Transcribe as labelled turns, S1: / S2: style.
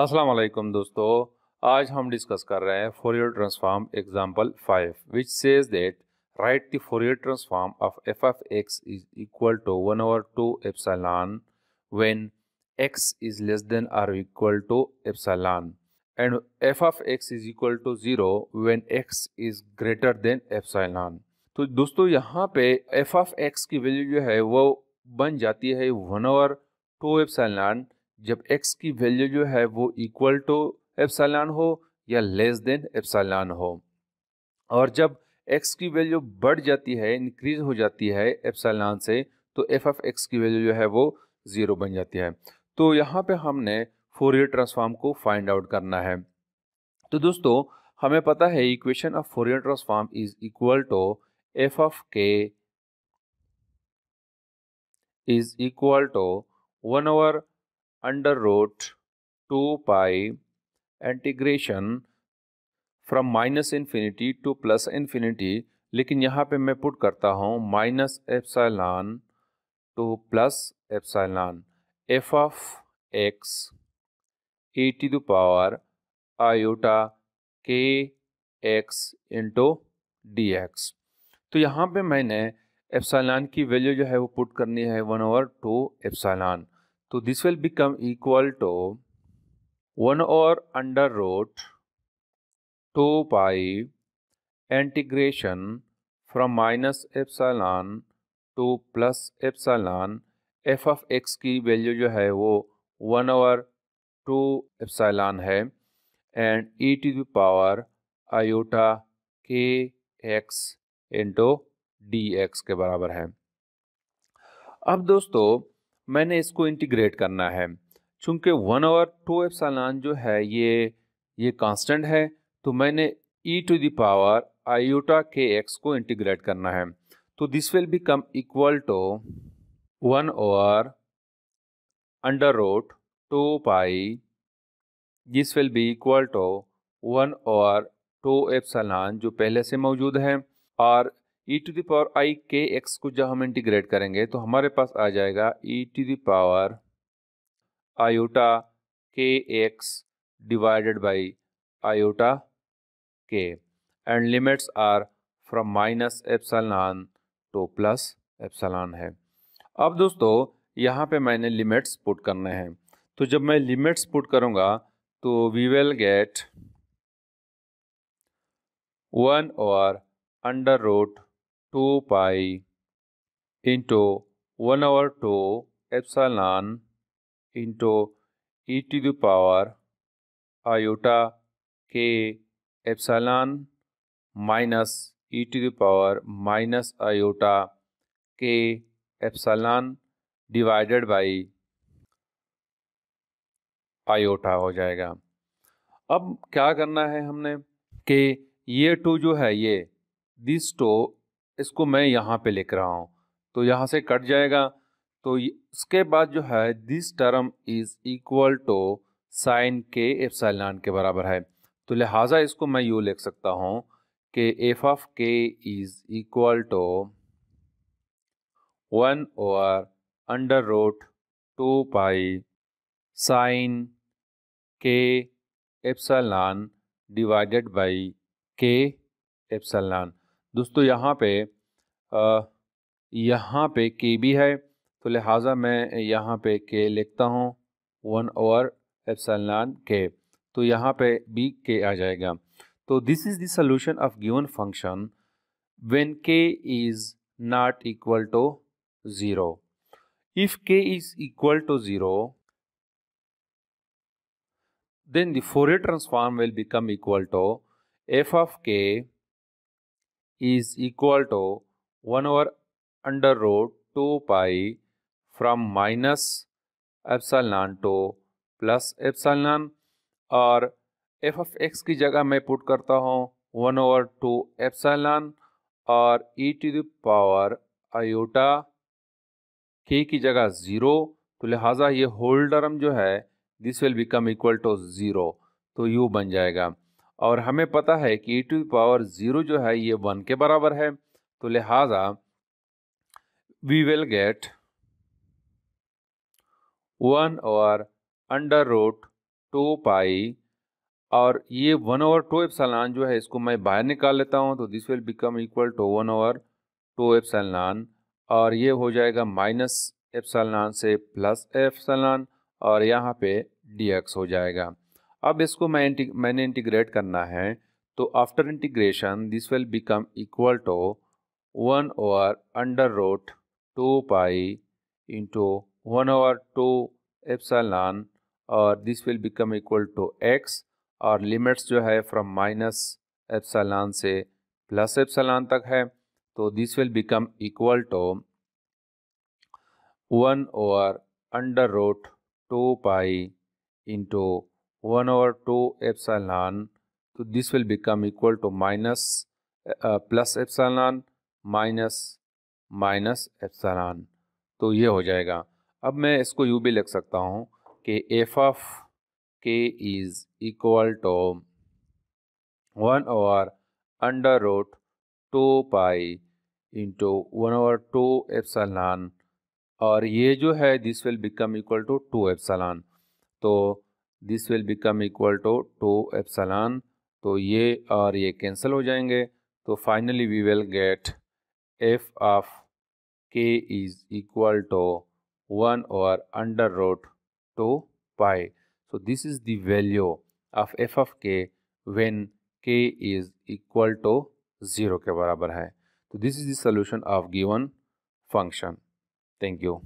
S1: अस्सलाम वालेकुम दोस्तों आज हम डिस्कस कर रहे हैं Fourier transform example five which says that right the Fourier transform of F F X is equal to one over two epsilon when X is less than or equal to epsilon and F F X is equal to zero when X is greater than epsilon तो दोस्तों यहाँ पे F F X की value जो है वो बन जाती है वन ओवर टू एप्सिलॉन जब x की वैल्यू जो है वो इक्वल टू एप्सलान हो या लेस देन एफसालान हो और जब x की वैल्यू बढ़ जाती है इंक्रीज हो जाती है एफसालान से तो एफ एफ एक्स की वैल्यू जो है वो ज़ीरो बन जाती है तो यहाँ पे हमने फोरियर ट्रांसफॉर्म को फाइंड आउट करना है तो दोस्तों हमें पता है equation of Fourier transform is equal to F F K is equal to one over under root two pi integration from minus infinity to plus infinity लेकिन यहाँ पे मैं पुट करता हूँ minus epsilon to plus epsilon F of X A T the power iota K X into D X तो यहाँ पे मैंने एफसाइलान की वैल्यू जो है वो पुट करनी है वन ओवर टू एप्साइलान तो this will become equal to one और under root two pi integration from minus epsilon to plus epsilon F of X की वैल्यू जो है वो वन ओवर टू एप्सलान है and E to the power iota K X into D X के बराबर है अब दोस्तों मैंने इसको इंटीग्रेट करना है चूँकि वन ओवर टू एफ सालान जो है ये ये कांस्टेंट है तो मैंने E to the power iota K X को इंटीग्रेट करना है तो this will become equal to one over under root two pi this will be equal to one over two epsilon जो पहले से मौजूद है और ई टू दावर आई के एक्स को जब हम इंटीग्रेट करेंगे तो हमारे पास आ जाएगा E to the power iota K X divided by iota K and limits are from minus epsilon to plus epsilon है अब दोस्तों यहाँ पे मैंने लिमिट्स पुट करने हैं तो जब मैं लिमिट्स पुट करूँगा तो वी विल गेट वन और under root two pi into one over two नान into E to the power iota K नान minus E to the power minus iota K नान डिवाइडेड बाई आयोटा हो जाएगा अब क्या करना है हमने कि ये टू जो है ये दिस टू इसको मैं यहाँ पे लिख रहा हूँ तो यहाँ से कट जाएगा तो इसके बाद जो है this term is equal to sine K epsilon के बराबर है तो लिहाजा इसको मैं यू लिख सकता हूँ कि एफ ऑफ के is equal to one over under root two pi sine K epsilon divided by K epsilon दोस्तों यहाँ पे यहाँ पे के भी है तो लिहाजा मैं यहाँ पे के लिखता हूँ वन ओवर एफसलान के तो यहाँ पे बी के आ जाएगा तो this is the of given function when k is not equal to zero if k is equal to zero then the Fourier transform will become equal to f of k is equal to 1 over under root 2 pi from minus epsilon to plus epsilon और f of X की जगह मैं put करता हूँ one over two नान और e to दावर power iota k की जगह ज़ीरो तो लिहाजा ये होल्डरम जो है this will become equal to zero तो यू बन जाएगा और हमें पता है कि ई टू पावर ज़ीरो जो है ये वन के बराबर है तो लिहाजा वी विल गेट वन और अंडर रोट टू पाई और ये वन ओवर टू एप्सलान जो है इसको मैं बाहर निकाल लेता हूँ तो this will become equal to one over two epsilon और ये हो जाएगा माइनस एप्सलान से प्लस एप्सलान और यहाँ पे डी एक्स हो जाएगा अब इसको मैं इंटिग, मैंने इंटीग्रेट करना है तो after integration this will become equal to one over under root two pi into one over two epsilon और this will become equal to x और लिमिट्स जो है फ्रॉम माइनस एप्सलान से प्लस एप्सलान तक है तो this will become equal to one over under root two pi into 1 over 2 epsilon so तो this will become equal to minus uh, plus epsilon minus minus epsilon तो ये हो जाएगा अब मैं इसको यू भी लिख सकता हूँ कि एफ ऑफ के is equal to one over under root two pi into one over two epsilon और ये जो है this will become equal to two epsilon तो this will become equal to two epsilon तो ये और ये कैंसिल हो जाएंगे तो finally we will get f of के इज़ इक्वल टू वन और under root two pi so this is the value of F f k when k is equal to zero के बराबर है तो this is the solution of given function thank you